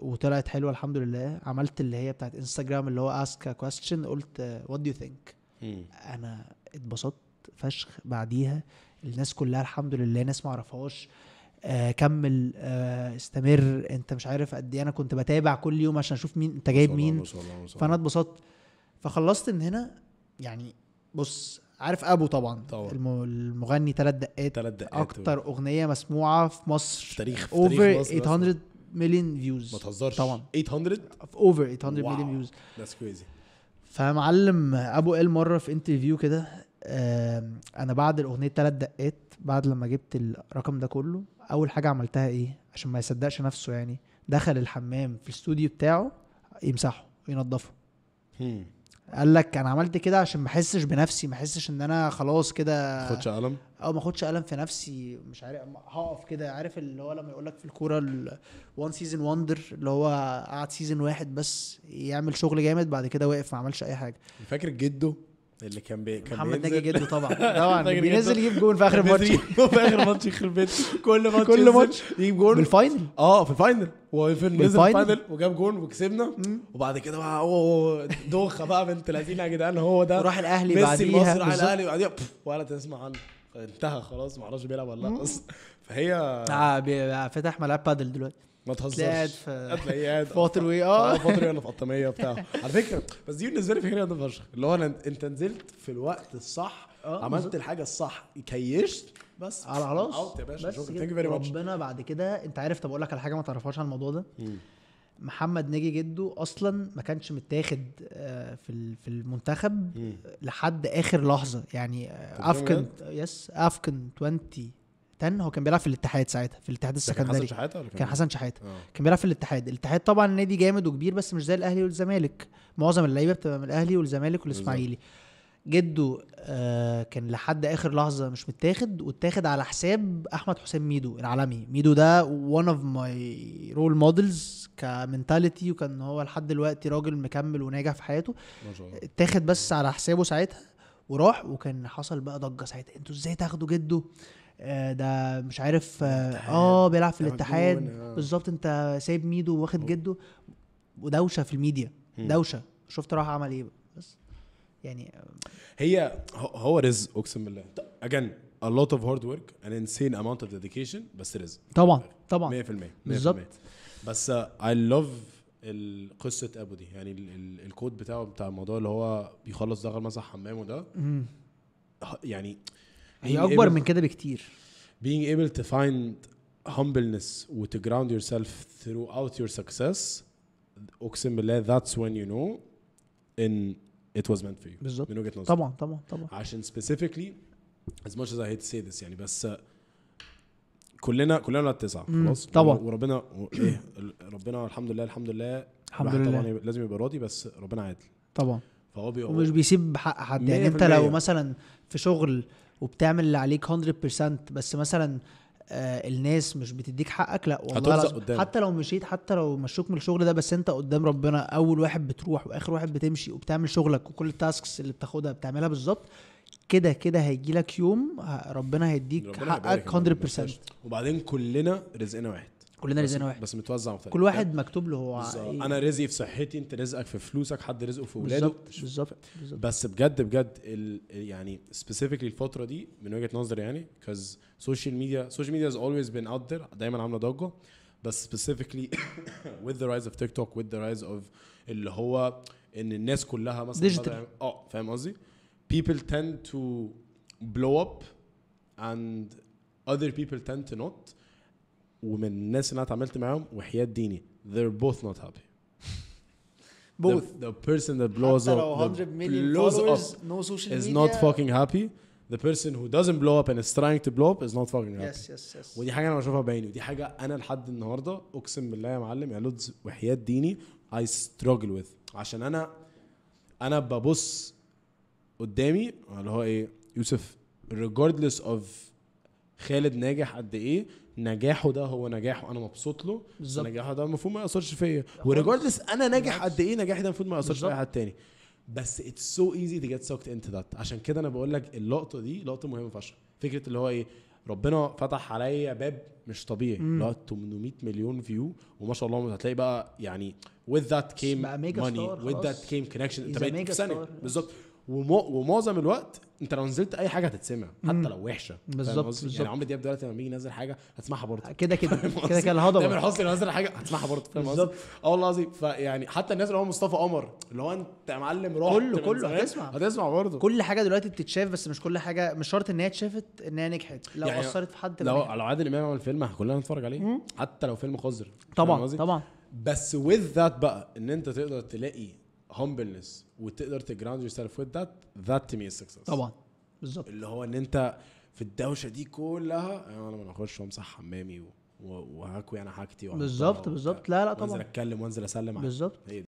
وطلعت حلوه الحمد لله عملت اللي هي بتاعت انستجرام اللي هو اسك كويستشن قلت وات دو ثينك انا اتبسطت فشخ بعديها الناس كلها الحمد لله ناس ما اعرفهاش آه كمل آه استمر انت مش عارف قد ايه انا كنت بتابع كل يوم عشان اشوف مين انت جايب مين فانا اتبسطت فخلصت من هنا يعني بص عارف ابو طبعا, طبعا. المغني ثلاث دقات ثلاث دقات اكتر اغنيه مسموعه في مصر في تاريخ في تاريخ اوفر 800 مصر. مليون فيوز ما تهزرش طبعا 800 اوفر 800 مليون فيوز ذاتس كريزي فمعلم ابو ال مره في انترفيو كده انا بعد الاغنيه ثلاث دقات بعد لما جبت الرقم ده كله اول حاجه عملتها ايه عشان ما يصدقش نفسه يعني دخل الحمام في الاستوديو بتاعه يمسحه ينضفه hmm. قال لك انا عملت كده عشان ما احسش بنفسي ما احسش ان انا خلاص كده ما اخدش قلم او آه، ما اخدش قلم في نفسي مش عارف هقف كده عارف اللي هو لما يقول لك في الكوره وان سيزون واندر اللي هو قعد سيزون واحد بس يعمل شغل جامد بعد كده وقف ما عملش اي حاجه فاكر جده اللي كان بي... كان محمد ناجي جده طبعا طبعا بينزل يجيب جون في اخر ماتش في اخر ماتش يخرب بيت كل ماتش كل ماتش يجيب جون الفاينل اه في الفاينل هو في الفاينل وجاب جون وكسبنا وبعد كده بقى هو دوخه بقى بنت لذينه يا جدعان هو ده راح الاهلي بعديها ميسي راح الاهلي بعديها ولا تسمع عنه انتهى خلاص ما اعرفش بيلعب ولا لا فهي آه, آه، فتح ملعب بادل دلوقتي ما تهزرش قاعد في فاطر وي اه, آه، فاطر انا في قطاميه بتاع على فكره بس دي بالنسبه لي فكره فشخ اللي هو انت نزلت في الوقت الصح آه، عملت الحاجه الصح كيشت بس على خلاص اوت يا باشا بس ربنا بعد كده انت عارف طب اقول لك على حاجه ما تعرفهاش عن الموضوع ده محمد ناجي جده اصلا ما كانش متاخد في في المنتخب لحد اخر لحظه يعني افكن يس افكن 20 10 هو كان بيلعب في الاتحاد ساعتها في الاتحاد السكندري كان حسن شحاته ولا كان إيه؟ حسن شحاته آه. كان بيلعب في الاتحاد الاتحاد طبعا نادي جامد وكبير بس مش زي الاهلي والزمالك معظم اللعيبه بتبقى من الاهلي والزمالك والاسماعيلي جده آه كان لحد اخر لحظه مش متاخد واتاخد على حساب احمد حسين ميدو العالمي ميدو ده وان اوف ماي رول مودلز كمنتاليتي وكان هو لحد دلوقتي راجل مكمل وناجح في حياته ما شاء الله اتاخد بس على حسابه ساعتها وراح وكان حصل بقى ضجه ساعتها انتوا ازاي تاخدوا جده آه، ده مش عارف اه, آه، بيلعب في الاتحاد آه. بالظبط انت سايب ميدو واخد جده ودوشه في الميديا دوشه شفت راح عمل ايه بس يعني هي هو رزق اقسم بالله اجن a lot of hard work an insane amount of dedication بس رزق طبعا طبعا 100% بالظبط بس اي لاف قصه ابو دي يعني الكود بتاعه بتاع الموضوع اللي هو بيخلص ده غير حمامه ده يعني هي اكبر من كده بكتير being able to find humbleness و to ground yourself throughout your success اقسم بالله that's when you know ان it was meant for you بالظبط من وجهه نظري طبعا طبعا طبعا عشان specifically as much as I hate to say this يعني بس كلنا كلنا ولاد تسعه خلاص طبعا وربنا ايه ربنا الحمد لله الحمد لله الحمد لله طبعا لازم يبقى راضي بس ربنا عادل طبعا فهو بيقول ومش بيسيب حق حد يعني انت لو مثلا في شغل وبتعمل اللي عليك 100% بس مثلا آه الناس مش بتديك حقك لا والله حتى لو مشيت حتى لو مشوك من الشغل ده بس انت قدام ربنا اول واحد بتروح واخر واحد بتمشي وبتعمل شغلك وكل التاسكس اللي بتاخدها بتعملها بالظبط كده كده هيجي لك يوم ربنا هيديك ربنا حقك 100% وبعدين كلنا رزقنا واحد كلنا رزقنا واحد بس متوزع مختلف كل واحد مكتوب له إيه؟ انا رزقي في صحتي انت رزقك في فلوسك حد رزقه في اولاده بالظبط بس بجد بجد ال... يعني سبيسيفيكلي الفتره دي من وجهه نظري يعني كاز سوشيال ميديا سوشيال ميديا از اولويز بين اوت ذير دايما عامله ضجه بس سبيسيفيكلي ذا رايز اوف تيك توك وذ ذا رايز اوف اللي هو ان الناس كلها مثلا ديجيتال اه فاهم قصدي؟ people tend to blow up and other people tend to not ومن الناس اللي انا اتعاملت معاهم وحياه ديني they're both not happy both the, the person that blows up the blows up no social is media. not fucking happy the person who doesn't blow up and is trying to blow up is not fucking happy yes yes yes ودي حاجه انا بشوفها بعيني ودي حاجه انا لحد النهارده اقسم بالله يا معلم يا لودز وحياه ديني I struggle with عشان انا انا ببص قدامي اللي هو ايه يوسف regardless of خالد ناجح قد ايه نجاحه ده هو نجاحه انا مبسوط له بالظبط نجاحه ده المفروض ما ياثرش فيا وريجاردلس انا ناجح قد ايه نجاحي ده المفروض ما ياثرش في حد تاني بس اتس سو ايزي تو جيت سوكت انت ذات عشان كده انا بقول لك اللقطه دي لقطه مهمه فشخ فكره اللي هو ايه ربنا فتح عليا باب مش طبيعي لا 800 مليون فيو وما شاء الله هتلاقي بقى يعني with that came money with that came connection انت بقيت سنه بالظبط ومعظم الوقت انت لو نزلت اي حاجه هتتسمع حتى لو وحشه بالظبط يعني عمرو دياب دلوقتي لما بيجي ينزل حاجه هتسمعها برضه آه، كده كده كده كده الهضبه تامر حسني لو نزل حاجه هتسمعها برضه فاهم قصدي؟ اه والله العظيم فيعني حتى الناس اللي هو مصطفى قمر اللي هو انت يا معلم روح كله كله هتسمع هتسمع برضه كل حاجه دلوقتي بتتشاف بس مش كل حاجه مش شرط ان هي اتشافت ان هي نجحت لو يعني اثرت في حد لو لو عادل امام عمل فيلم كلنا نتفرج عليه حتى لو فيلم قذر طبعا طبعا بس وذ ذات بقى ان انت تقدر تلاقي humbleness وتقدر تجراوند يور سيلف وذ ذات ذات تو مي سكسس طبعا بالظبط اللي هو ان انت في الدوشه دي كلها انا لما اخش وامسح حمامي وهاكوي وهكوي انا حاجتي بالظبط بالظبط لا لا طبعا وانزل اتكلم وانزل اسلم بالظبط